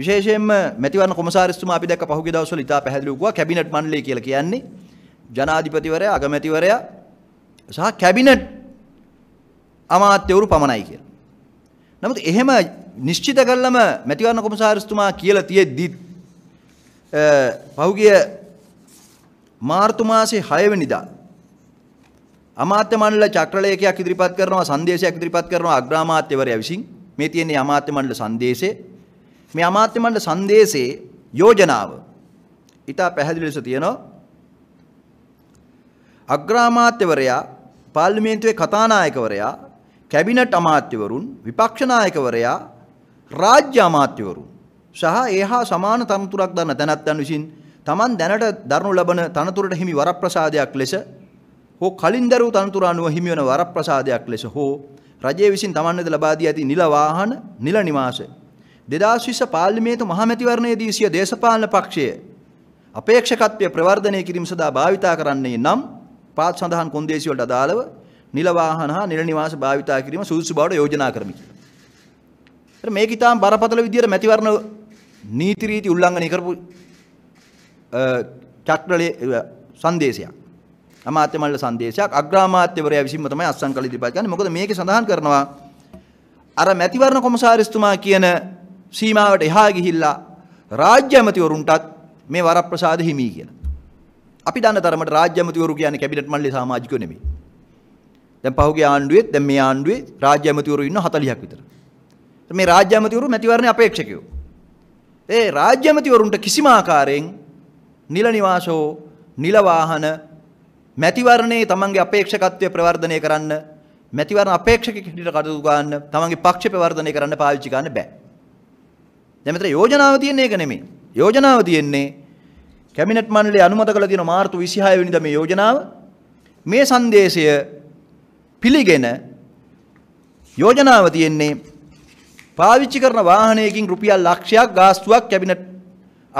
විශේෂයෙන්ම මැතිවරණ කොමසාරිස්තුමා අපි දැක්ක පහුගිය දවස්වල ඉතා පැහැදිලිව ගුවා කැබිනට් මණ්ඩලය කියලා කියන්නේ ජනාධිපතිවරයා අගමැතිවරයා සහ කැබිනට් අමාත්‍යවරු පමණයි කියලා. නමුත් එහෙම නිශ්චිත කරලම මැතිවරණ කොමසාරිස්තුමා කියලා තියෙද්දිත් පහුගිය මාර්තු මාසේ 6 වෙනිදා අමාත්‍ය මණ්ඩල චක්‍රලේඛයක් ඉදිරිපත් කරනවා සංදේශයක් ඉදිරිපත් කරනවා අග්‍රාමාත්‍යවරයා විසින් මේ තියෙන අමාත්‍ය මණ්ඩල සංදේශේ මේ අමාත්‍ය මණ්ඩල සංදේශයේ යෝජනාව ඊට පැහැදිලි ලෙස තියෙනවා අග්‍රාමාත්‍යවරයා පාර්ලිමේන්තුවේ කතානායකවරයා කැබිනට් අමාත්‍යවරුන් විපක්ෂ නායකවරයා රාජ්‍ය අමාත්‍යවරුන් සහ ඒහා සමාන තනතුරක් දන්න තැනැත්තන් විසින් Taman දැනට දරනු ලබන තනතුරට හිමි වරප්‍රසාදයක් ලෙස හෝ කලින් දරූ තනතුර අනුව හිමි වන වරප්‍රසාදයක් ලෙස හෝ රජය විසින් Tamanට ලබා දී ඇති නිල වාහන නිල නිවාස දෙදස්විස පාර්ලිමේතු මහමැතිවරණයේදී සිය දේශපාලන පක්ෂය අපේක්ෂකත්වය ප්‍රවර්ධනය කිරීම සඳහා භාවිතා කරන්නේ නම් පාත් සඳහන් කොන්දේසි වලට අදාළව නිල වාහන හා නිල නිවාස භාවිතා කිරීම සුදුසු බවට යෝජනා කරමි. ඒත් මේක ඊටාම් බරපතල විදියට මැතිවරණ නීති රීති උල්ලංඝනය කරපු චක්‍රලේ සංදේශයක්. අමාත්‍ය මණ්ඩල සංදේශයක් අග්‍රාමාත්‍යවරයා විසින්ම තමයි අත්සන් කළ ඉදිරිපත් කරන්නේ. මොකද මේකේ සඳහන් කරනවා අර මැතිවරණ කොමසාරිස්තුමා කියන සීමාවට එහා ගිහිල්ලා රාජ්‍ය ඇමතිවරුන්ටත් මේ වරප්‍රසාද හිමි කියලා. අපි දන්න තරමට රාජ්‍ය ඇමතිවරු කියන්නේ කැබිනට් මණ්ඩලයේ සමාජිකයෝ නෙමෙයි. දැන් පහුගිය ආණ්ඩුවේ දැන් මේ ආණ්ඩුවේ රාජ්‍ය ඇමතිවරු ඉන්න 40ක් විතර. මේ රාජ්‍ය ඇමතිවරු මැතිවරණ අපේක්ෂකයෝ. ඒ රාජ්‍ය ඇමතිවරුන්ට කිසිම ආකාරයෙන් නිල නිවාසෝ නිල වාහන මැතිවරණේ තමන්ගේ අපේක්ෂකත්වය ප්‍රවර්ධනය කරන්න මැතිවරණ අපේක්ෂකෙක් හිටියට කටයුතු ගන්න තමන්ගේ පක්ෂ ප්‍රවර්ධනය කරන්න පාවිච්චි කරන්න බෑ. දැන් මෙතන යෝජනාව තියෙන්නේ ඒක නෙමෙයි. යෝජනාව තියෙන්නේ කැබිනට් මණ්ඩලය අනුමත කළ තියෙන මාර්තු 26 වෙනිදා මේ යෝජනාව මේ සංදේශය පිළිගෙන යෝජනාව තියෙන්නේ පාවිච්චි කරන වාහනයකින් රුපියල් ලක්ෂයක් ගාස්තුවක් කැබිනට්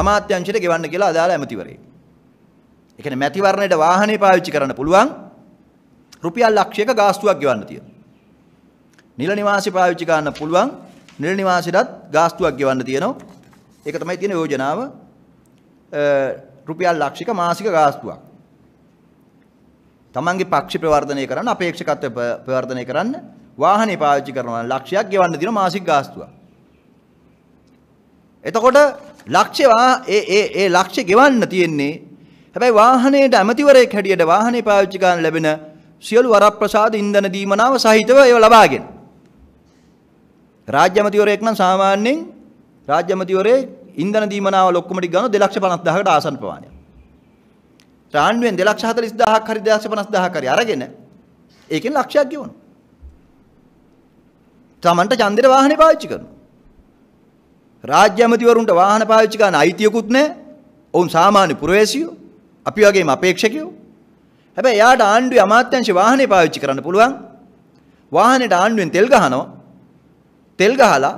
අමාත්‍යංශයට ගෙවන්න කියලා අදාළ ඇමතිවරේ. ඒ කියන්නේ මැතිවරණයට වාහනේ පාවිච්චි කරන්න පුළුවන් රුපියල් ලක්ෂයක ගාස්තුවක් ගෙවන්න තියෙනවා. නිල නිවාසී පාවිච්චි කරන්න පුළුවන් නිල නිවාසෙටත් ගාස්තුවක් ගෙවන්න තියෙනවා. ඒක තමයි තියෙන යෝජනාව. රුපියල් ලක්ෂික මාසික ගාස්තුවක්. තමන්ගේ පක්ෂි ප්‍රවර්ධනය කරන්න අපේක්ෂකත්වය ප්‍රවර්ධනය කරන්න වාහනේ පාවිච්චි කරනවා ලක්ෂයක් ගෙවන්න තියෙන මාසික ගාස්තුවක්. එතකොට ලක්ෂ්‍ය ඒ ඒ ඒ ලක්ෂ්‍ය ගෙවන්න තියෙන්නේ හැබැයි වාහනේට ඇමතිවරයෙක් හැටියට වාහනේ පාවිච්චි කරන්න ලැබෙන සියලු වරප්‍රසාද ඉන්ධන දීමනාව සහිතව ඒව ලබාගෙන රාජ්‍ය ඇමතිවරයෙක් නම් සාමාන්‍යයෙන් රාජ්‍ය ඇමතිවරේ ඉන්ධන දීමනාව ලොක්කම ටික ගන්න 250000කට ආසන ප්‍රමාණයක්. රාණ්ඩුවෙන් 240000ක් හරි 250000ක් හරි අරගෙන ඒකෙන් ලක්ෂයක් ගෙවනවා. තමන්ට ඡන්දෙට වාහනේ පාවිච්චි කරනවා. රාජ්‍ය ඇමතිවරුන්ට වාහන පාවිච්චි කරන්න අයිතියකුත් නැහැ. ඔවුන් සාමාන්‍ය පුරවැසියෝ, අපි වගේම අපේක්ෂකයෝ. හැබැයි එයාට ආණ්ඩුවේ අමාත්‍යංශ වාහනේ පාවිච්චි කරන්න පුළුවන්. වාහනේට ආණ්ඩුවෙන් තෙල් ගහනවා. තෙල් ගහලා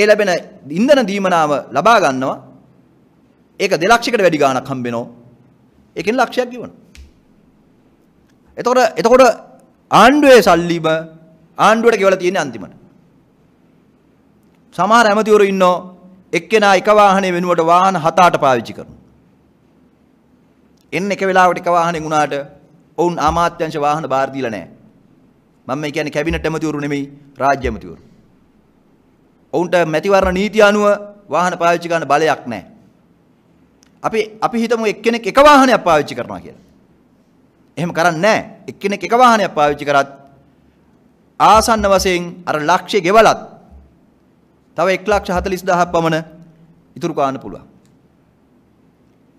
ඒ ලැබෙන ඉන්ධන දීමනාව ලබා ගන්නවා. ඒක දෙලක්ෂයකට වැඩි ගාණක් හම්බ වෙනවා. ඒකෙන් ලක්ෂයක් ගෙවනවා. එතකොට එතකොට ආණ්ඩුවේ සල්ලිම ආණ්ඩුවට ගෙවලා තියෙන්නේ අන්තිමට. සමහර ඇමතිවරු ඉන්නෝ එක්කෙනා එක වාහනේ වෙනුවට වාහන හත අට පාවිච්චි කරනවා. එන්න එක වෙලාවට එක වාහනේ වුණාට ඔවුන් ආමාත්‍යංශ වාහන බාර දීලා නැහැ. මම මේ කියන්නේ කැබිනට් ඇමතිවරු නෙමෙයි රාජ්‍ය ඇමතිවරු. ඔවුන්ට මැතිවරණ නීතිය අනුව වාහන පාවිච්චි කරන්න බලයක් නැහැ. අපි අපි හිතමු එක්කෙනෙක් එක වාහනයක් පාවිච්චි කරනවා කියලා. එහෙම කරන්නේ නැහැ. එක්කෙනෙක් එක වාහනයක් පාවිච්චි කරත් ආසන්න වශයෙන් අර ලක්ෂය ගෙවලත් තව 140000ක් පමණ ඉතුරු කරන්න පුළුවන්.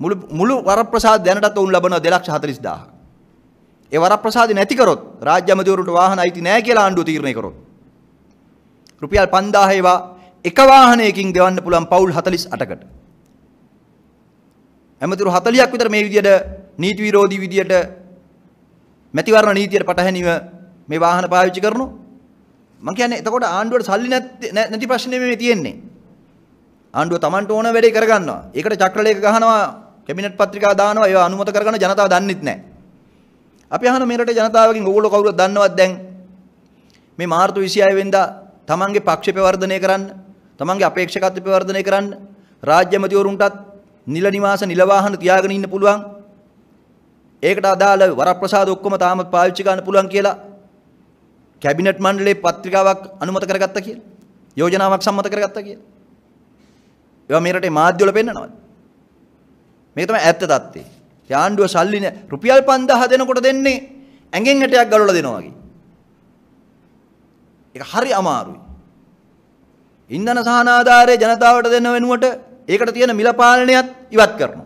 මුළු මුළු වරප්‍රසාද දැනටත් උන් ලබනවා 240000ක්. ඒ වරප්‍රසාද නැති කරොත් රාජ්‍ය අමාත්‍යවරුන්ට වාහන අයිති නැහැ කියලා ආණ්ඩුව තීරණය කරොත් රුපියල් 5000 ඒවා එක වාහනයකින් ගෙවන්න පුළුවන් පවුල් 48කට ඇමතිවරු 40ක් විතර මේ විදියට නීති විරෝධී විදියට මැතිවරණ නීතියට පටහැනිව මේ වාහන පාවිච්චි කරනවා මම කියන්නේ එතකොට ආණ්ඩුවට සල්ලි නැති ප්‍රශ්නේ මේ තියෙන්නේ ආණ්ඩුව Tamanට ඕන වැඩේ කරගන්නවා ඒකට චක්‍රලේඛ ගහනවා කැබිනට් පත්‍රිකා දානවා ඒවා අනුමත කරගන්න ජනතාව දන්නෙත් නැහැ අපි අහන මේ රටේ ජනතාවගෙන් ඕගොල්ලෝ කවුරුද දන්නවද දැන් මේ මාර්තු 26 වෙනිදා තමන්ගේ පක්ෂ ප්‍රවර්ධනය කරන්න තමන්ගේ අපේක්ෂකත්ව ප්‍රවර්ධනය කරන්න රාජ්‍ය මැතිවරුන්ටත් නිල නිවාස නිල වාහන තියාගෙන ඉන්න පුළුවන් ඒකට අදාළ වරප්‍රසාද ඔක්කොම තාම පාවිච්චි ගන්න පුළුවන් කියලා කැබිනට් මණ්ඩලයේ පත්‍රිකාවක් අනුමත කරගත්තා කියලා යෝජනාවක් සම්මත කරගත්තා කියලා ඒවා මේ රටේ මාධ්‍ය වල පෙන්නනවා මේක තමයි ඇත්ත தත්ත්වය යාණ්ඩුව සල්ලි රුපියල් 5000 දෙනකොට දෙන්නේ ඇඟෙන් හැටයක් ගලවලා දෙනවා වගේ. ඒක හරි අමාරුයි. ඉන්ධන සහනාධාරය ජනතාවට දෙන වෙනුවට ඒකට තියෙන මිල පාලනයත් ඉවත් කරනවා.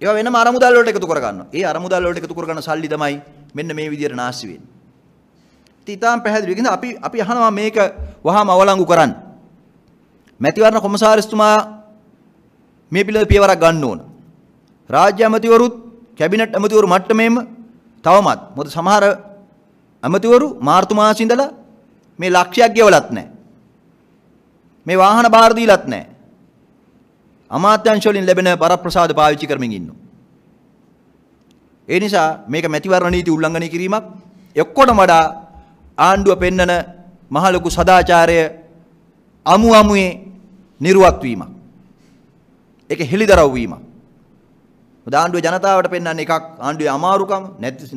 ඒවා වෙනම අරමුදල් වලට එකතු කරගන්නවා. ඒ අරමුදල් වලට එකතු කරගන්න සල්ලි තමයි මෙන්න මේ විදියට නාස්ති වෙන්නේ. ඉතින් ඊටාම් පැහැදිලි. ඉතින් අපි අපි අහනවා මේක වහාම අවලංගු කරන්න. මැතිවරණ කොමසාරිස්තුමා මේ පිළිබඳ පියවරක් ගන්න ඕන. රාජ්‍ය ඇමතිවරුත් කැබිනට් ඇමතිවරු මට්ටමේම තවමත් මොකද සමහර ඇමතිවරු මාර්තු මාසෙ ඉඳලා මේ ලක්ෂයක් ගෙවලත් නැහැ. මේ වාහන බාර දීලත් නැහැ. අමාත්‍යංශ වලින් ලැබෙන පරප්‍රසාද පාවිච්චි කරමින් ඉන්නවා. ඒ නිසා මේක මැතිවරණ නීති උල්ලංඝනය කිරීමක් එක්කොටම වඩා ආණ්ඩුව පෙන්නන මහලොකු සදාචාරය අමු අමුයේ නිර්වත් වීමක්. ඒක හෙළිදරව් වීමක්. ආණ්ඩුවේ ජනතාවට පෙන්වන්නේ එකක් ආණ්ඩුවේ අමාරුකම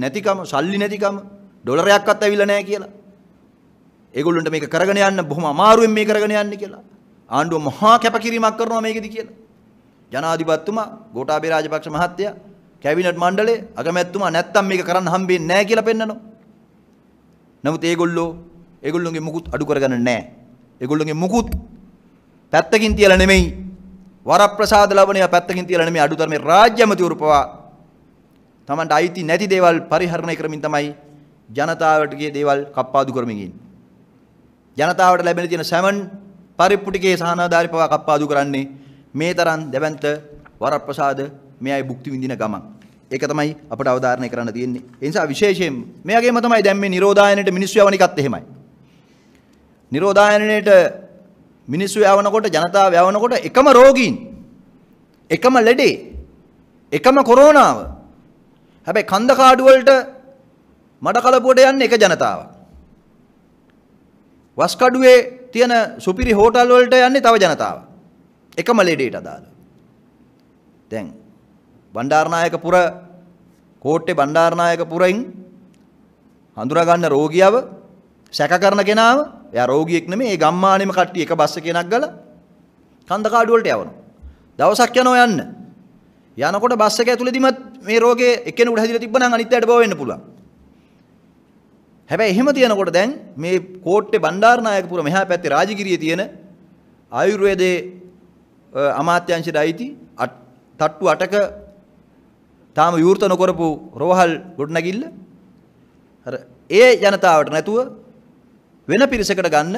නැතිකම සල්ලි නැතිකම ඩොලරයක්වත් ඇවිල්ලා නැහැ කියලා. ඒගොල්ලන්ට මේක කරගෙන යන්න බොහොම අමාරුවෙන් මේ කරගෙන යන්නේ කියලා. ආණ්ඩුව මහා කැපකිරීමක් කරනවා මේකෙදි කියලා. ජනාධිපතිතුමා ගෝඨාභය රාජපක්ෂ මහත්තයා කැබිනට් මණ්ඩලයේ අගමැතිතුමා නැත්තම් මේක කරන්න හම්බෙන්නේ නැහැ කියලා පෙන්නනවා. නමුත් ඒගොල්ලෝ ඒගොල්ලොන්ගේ මුකුත් අඩු කරගන්න නැහැ. ඒගොල්ලොන්ගේ මුකුත් පැත්තකින් තියලා නෙමෙයි වරප්‍රසාද ලබණය පැත්තකින් තියලා නෙමෙයි අඩුතරමේ රාජ්‍ය ඇමතිවරු පවා Tamanට අයිති නැති දේවල් පරිහරණය කරමින් තමයි ජනතාවට ගියේ දේවල් කප්පාදු කරමින් ඉන්නේ. ජනතාවට ලැබෙන තියෙන සැමන් පරිප්පු ටිකේ සහනාධාරි පවා කප්පාදු කරන්නේ මේ තරම් දෙවන්ත වරප්‍රසාද මේ අය භුක්ති විඳින ගමන්. ඒක තමයි අපට අවධාරණය කරන්න තියෙන්නේ. ඒ නිසා විශේෂයෙන් මේ වගේම තමයි දැන් මේ නිරෝධායනයේ මිනිස්සු යවන එකත් එහෙමයි. නිරෝධායනයේට මිනිස්සු යවනකොට ජනතාව යවනකොට එකම රෝගීන් එකම ලෙඩේ එකම කොරෝනාව හැබැයි කන්ද කාඩු වලට මඩ කලපුවට යන්නේ එක ජනතාවක් වස් කඩුවේ තියෙන සුපිරි හෝටල් වලට යන්නේ තව ජනතාවක් එකම ලෙඩේට අදාළ දැන් බණ්ඩාරනායක පුර කෝට්ටේ බණ්ඩාරනායක පුරින් හඳුනා ගන්න රෝගියව සැක කරන කෙනාව එයා රෝගියෙක් නෙමෙයි ඒ ගම්මානෙම කට්ටිය එක බස් එකේනක් ගල කන්දකාඩු වලට යවනවා. දවසක් යනවා යන්න. යනකොට බස් එක ඇතුළේදීමත් මේ රෝගේ එක්කෙනෙකුට හැදිලා තිබ්බනම් අනිත් අයට බව වෙන්න පුළුවන්. හැබැයි එහෙම තියනකොට දැන් මේ කෝට්ටේ බණ්ඩාරනායකපුර මෙහා පැත්තේ රාජගිරියේ තියෙන ආයුර්වේදයේ අමාත්‍යංශයට අයිති තට්ටු 8ක තාම විවෘත නොකරපු රෝහල් ගොඩනැගිල්ල අර ඒ ජනතාවට නැතුව වෙන පිරිසකට ගන්න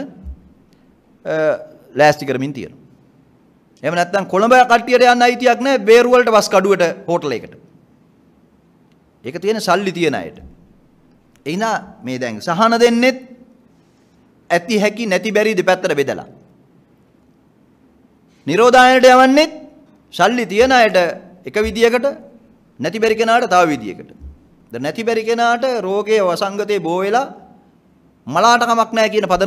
ලෑස්ති කරමින් තියෙනවා. එහෙම නැත්නම් කොළඹ කට්ටියට යන්න අයිතියක් නැහැ බේරු වලට බස් කඩුවට හෝටලයකට. ඒක තියෙන සල්ලි තියෙන අයට. එහෙනම් මේ දැන් සහන දෙන්නෙත් ඇති හැකි නැති බැරි දෙපැත්තට බෙදලා. නිරෝධායනට යවන්නෙත් සල්ලි තියෙන අයට එක විදියකට නැති බැරි කෙනාට තව විදියකට. ද නැති බැරි කෙනාට රෝගයේ වසංගතේ බෝ වෙලා මලාට කමක් නැහැ කියන පදන